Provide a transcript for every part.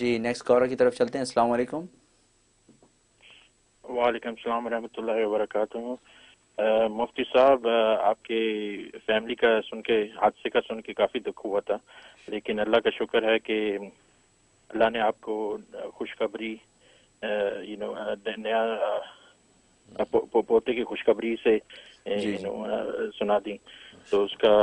जी next collar की तरफ चलते हैं अस्सलाम वालेकुम वालेकुम सलाम रहमतुल्लाहि मुफ्ती साहब आपके फैमिली का सुन के हादसे का सुन के काफ़ी दुख हुआ था लेकिन अल्लाह का शुक्र है कि अल्लाह ने आपको खुशखबरी यू नो नया पो, पो, पोते की खुशखबरी से यू नो सुना दी तो उसका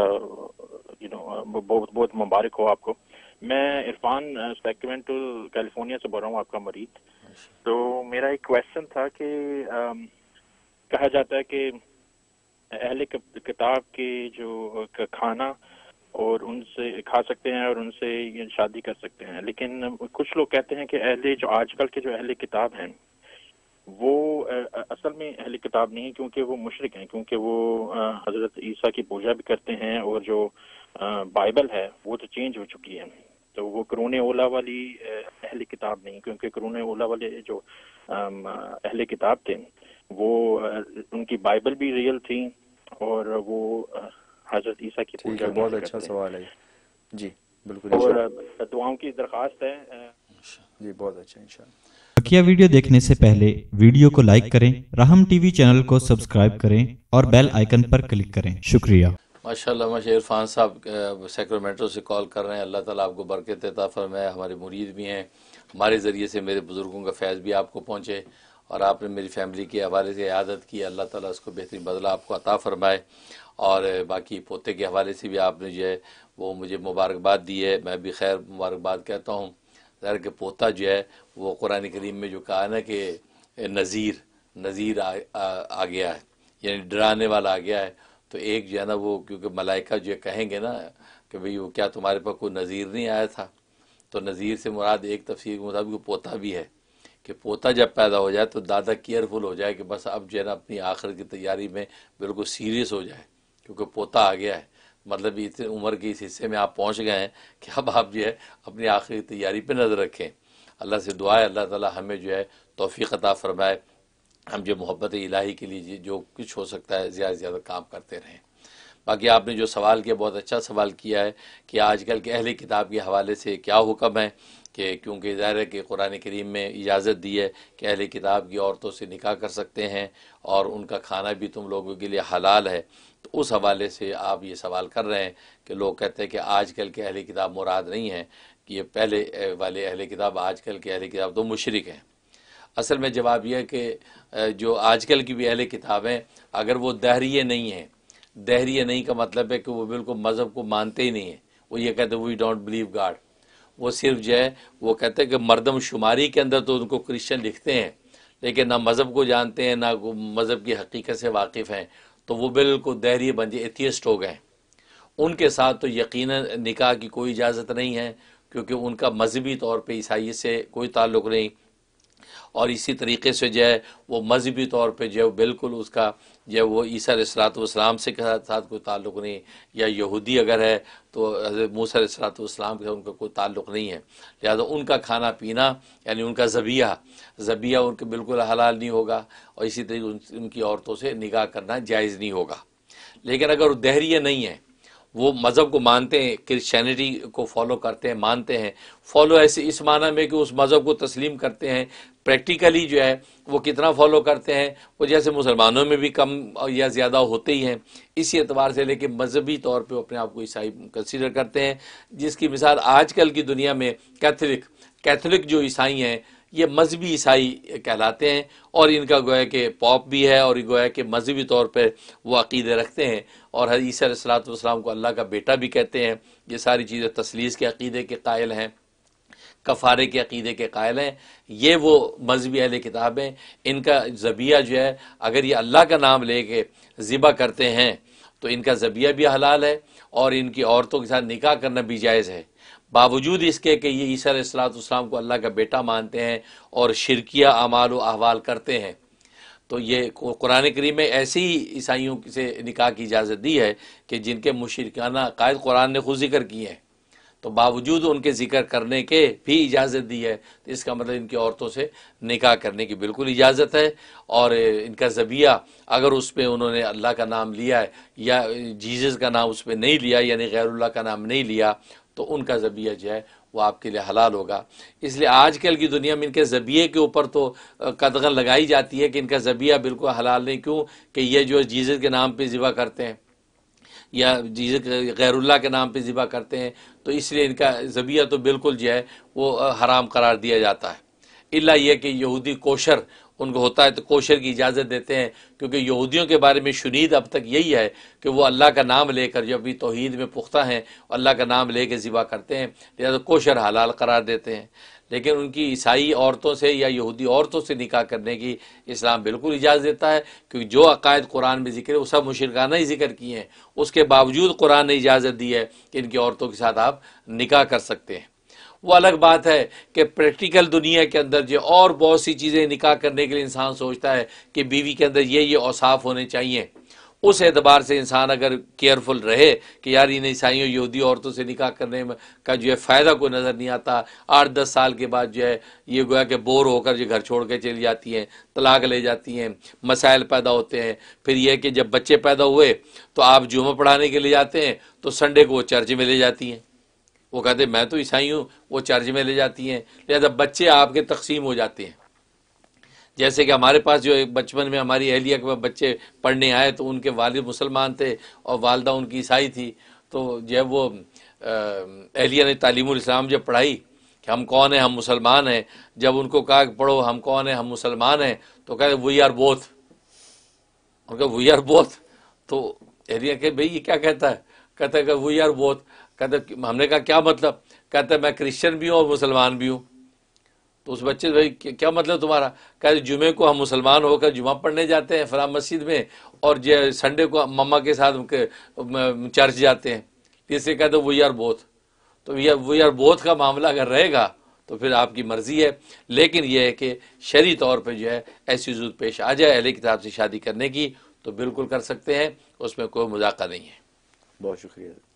यू नो बहुत बहुत मुबारक हो आपको मैं इरफान सेक्रमेंटो कैलिफोर्निया से बोल रहा हूँ आपका मरीज अच्छा। तो मेरा एक क्वेश्चन था कि कहा जाता है कि अहले किताब के जो खाना और उनसे खा सकते हैं और उनसे शादी कर सकते हैं लेकिन कुछ लोग कहते हैं कि अहले जो आजकल के जो अहले किताब हैं वो असल में अहले किताब नहीं क्योंकि वो मुशरक हैं क्योंकि वो हज़रत ईसा की पूजा भी करते हैं और जो बाइबल है वो तो चेंज हो चुकी है तो वो करून ओला वाली अहले किताब नहीं क्योंकि करून ओला वाले जो अहले किताब थे वो उनकी बाइबल भी रियल थी और वो हजरत ईसा की पूजा बहुत अच्छा सवाल है जी बिल्कुल और दुआओं की दरखास्त है जी बहुत अच्छा इंशाल्लाह बकिया वीडियो देखने से पहले वीडियो को लाइक करें राहम टीवी चैनल को सब्सक्राइब करें और बेल आइकन पर क्लिक करें शुक्रिया माशाल्लाह मशे इरफान साहब सेक्रोमेंटो से कॉल कर रहे हैं अल्लाह ताला आपको बरकत अता फरमाए हमारे मुरीद भी हैं हमारे ज़रिए से मेरे बुज़ुर्गों का फैज़ भी आपको पहुँचे और आपने मेरी फैमिली के हवाले से आदत की अल्लाह ताला उसको बेहतरीन बदला आपको अता फरमाए और बाकी पोते के हवाले से भी आपने जो है वो मुझे मुबारकबाद दी है मैं भी खैर मुबारकबाद कहता हूँ ज़ाहिर के पोता जो है वो कुरान करीम में जो कहा ना कि नज़ीर नज़ीर आ, आ, आ गया है यानी डराने वाला आ गया है तो एक जो है ना वो क्योंकि मलाइका जो कहेंगे ना कि भाई वो क्या तुम्हारे पास कोई नज़ीर नहीं आया था तो नज़ीर से मुराद एक तफसीर के मुताबिक पोता भी है कि पोता जब पैदा हो जाए तो दादा केयरफुल हो जाए कि बस अब जो है ना अपनी आखिर की तैयारी में बिल्कुल सीरियस हो जाए क्योंकि पोता आ गया है मतलब इतने उम्र के इस हिस्से में आप पहुंच गए हैं कि अब आप जो है अपनी आखिरी तैयारी पर नज़र रखें अल्लाह से दुआ है अल्लाह ताला हमें जो है तोफ़ी अता फ़रमाए हम जो मोहब्बत इलाही के लिए जो कुछ हो सकता है ज़्यादा से ज़्यादा काम करते रहें बाकी आपने जो सवाल किया बहुत अच्छा सवाल किया है कि आजकल के अहले किताब के हवाले से क्या हुक्म है कि क्योंकि ज़ाहिर है कि कुरान करीम में इजाज़त दी है कि अहले किताब की औरतों से निकाह कर सकते हैं और उनका खाना भी तुम लोगों के लिए हलाल है तो उस हवाले से आप ये सवाल कर रहे हैं कि लोग कहते हैं कि आजकल के अहले किताब मुराद नहीं है कि ये पहले वाले अहले किताब आजकल के अहले किताब तो मुशरक हैं असल में जवाब यह कि जो आजकल की भी अहले किताबें अगर वो दहरीय नहीं हैं दहरीय नहीं का मतलब है कि वो बिल्कुल मज़हब को मानते ही नहीं हैं वो ये कहते वी डोंट बिलीव गाड वो सिर्फ जो है वो कहते हैं कि मरदम शुमारी के अंदर तो उनको क्रिश्चन लिखते हैं लेकिन ना मज़हब को जानते हैं ना मज़हब की हकीकत से वाकिफ़ हैं तो वो बिल्कुल दहरीय बन जाए एथियस्ट हो गए उनके साथ तो यकीन निकाह की कोई इजाज़त नहीं है क्योंकि उनका मजहबी तौर पर ईसाई से कोई ताल्लुक़ नहीं और इसी तरीके से जो है वो मजहबी तौर पर जो है बिल्कुल उसका जो वो वो ईसा सलातम से साथ कोई ताल्लुक़ नहीं या यहूदी अगर है तो मूसर असलात सलातम के साथ उनका कोई ताल्लुक़ नहीं है लिहाजा उनका खाना पीना यानी उनका जबिया जबिया उनके बिल्कुल हलाल नहीं होगा और इसी तरीके उन, उनकी औरतों से निगाह करना जायज़ नहीं होगा लेकिन अगर दहरिया नहीं है वो मज़हब को मानते हैं क्रिश्चनिटी को फॉलो करते हैं मानते हैं फॉलो ऐसे इस माना में कि उस मज़हब को तस्लीम करते हैं प्रैक्टिकली जो है वो कितना फॉलो करते हैं वो जैसे मुसलमानों में भी कम या ज़्यादा होते ही हैं इसी एतबार से लेकिन मजहबी तौर पे अपने आप को ईसाई कंसिडर करते हैं जिसकी मिसाल आजकल की दुनिया में कैथलिक कैथलिक जो ईसाई हैं ये मजहबी ईसाई कहलाते हैं और इनका गोया के पॉप भी है और गोया के मजहबी तौर पर वो अकीदे रखते हैं और हर ईसा सलातम को अल्लाह का बेटा भी कहते हैं ये सारी चीज़ें तसलीस के अकीदे के कायल हैं कफ़ारे के अकीदे के कायल हैं ये वो मजहबी अहल किताब हैं इनका जबिया जो है अगर ये अल्लाह का नाम ले कर ज़िबा करते हैं तो इनका जबिया भी हलाल है और इनकी औरतों के साथ निकाह करना भी जायज़ है बावजूद इसके कि ये ईसा सलाम को अल्लाह का बेटा मानते हैं और शिरकिया अमाल अहवाल करते हैं तो ये कुरान करीम में ऐसी ही ईसाइयों से निकाह की इजाज़त दी है कि जिनके मुशरकाना कायद कुरान ने खुद जिक्र किए हैं तो बावजूद उनके जिक्र करने के भी इजाज़त दी है तो इसका मतलब इनकी औरतों से निकाह करने की बिल्कुल इजाज़त है और इनका जबिया अगर उस पर उन्होंने अल्लाह का नाम लिया है या जीजस का नाम उस पर नहीं लिया यानी गैरुल्ला का नाम नहीं लिया तो उनका जबिया जो है वो आपके लिए हलाल होगा इसलिए आजकल की दुनिया में इनके जबिये के ऊपर तो कदगन लगाई जाती है कि इनका जबिया बिल्कुल हलाल नहीं क्यों कि ये जो जीजस के नाम पर ज़िबा करते हैं या जिसे गैरुल्ला के नाम पे ज़िबा करते हैं तो इसलिए इनका ज़बिया तो बिल्कुल जो है वो हराम करार दिया जाता है इला यह कि यहूदी कोशर उनको होता है तो कोशर की इजाज़त देते हैं क्योंकि यहूदियों के बारे में शुनीद अब तक यही है कि वो अल्लाह का नाम लेकर जब भी तोहद में पुख्ता हैं अल्लाह का नाम ले कर ज़िबा करते हैं लिहाजा कोशर हलाल करार देते हैं लेकिन उनकी ईसाई औरतों से या यहूदी औरतों से निकाह करने की इस्लाम बिल्कुल इजाज़त देता है क्योंकि जो अकायद कुरान में जिक्र है वो सब मुशरकाना ही जिक्र किए हैं उसके बावजूद कुरान ने इजाज़त दी है कि इनकी औरतों के साथ आप निकाह कर सकते हैं वो अलग बात है कि प्रैक्टिकल दुनिया के अंदर जो और बहुत सी चीज़ें निकाह करने के लिए इंसान सोचता है कि बीवी के अंदर ये ये औसाफ होने चाहिए उस एतबार से इंसान अगर केयरफुल रहे कि यार इन ईसाइयों यहूदी औरतों से निकाह करने में का जो है फ़ायदा कोई नज़र नहीं आता आठ दस साल के बाद जो है ये गोया कि बोर होकर जो घर छोड़ के चली जाती हैं तलाक ले जाती हैं मसाइल पैदा होते हैं फिर यह कि जब बच्चे पैदा हुए तो आप जुमा पढ़ाने के लिए जाते हैं तो संडे को वो चर्च में ले जाती हैं वो कहते मैं तो ईसाई हूँ वो चर्च में ले जाती हैं लिहाजा बच्चे आपके तकसीम हो जाते हैं जैसे कि हमारे पास जो एक बचपन में हमारी अहलिया के बच्चे पढ़ने आए तो उनके वालिद मुसलमान थे और वालदा उनकी ईसाई थी तो जब वो अहलिया ने तालीम इस्लाम जब पढ़ाई कि हम कौन हैं हम मुसलमान हैं जब उनको कहा कि पढ़ो हम कौन हैं हम मुसलमान हैं तो कहे वी आर बोथ उनका वी आर बोथ तो अहलिया के भाई ये क्या कहता है कहते वही वी आर बोथ कहते हमने कहा क्या मतलब कहते मैं क्रिश्चियन भी हूँ और मुसलमान भी हूँ तो उस बच्चे भाई क्या मतलब तुम्हारा कह जुमे को हम मुसलमान होकर जुमा पढ़ने जाते हैं फलाम मस्जिद में और जो संडे को मम्मा के साथ चर्च जाते हैं तीसरे कहते तो वी आर बोथ तो we are we are both का मामला अगर रहेगा तो फिर आपकी मर्ज़ी है लेकिन यह है कि शरी तौर पर जो है ऐसी जरूरत पेश आ जाए अहले किताब से शादी करने की तो बिल्कुल कर सकते हैं उसमें कोई मजाक नहीं है बहुत शुक्रिया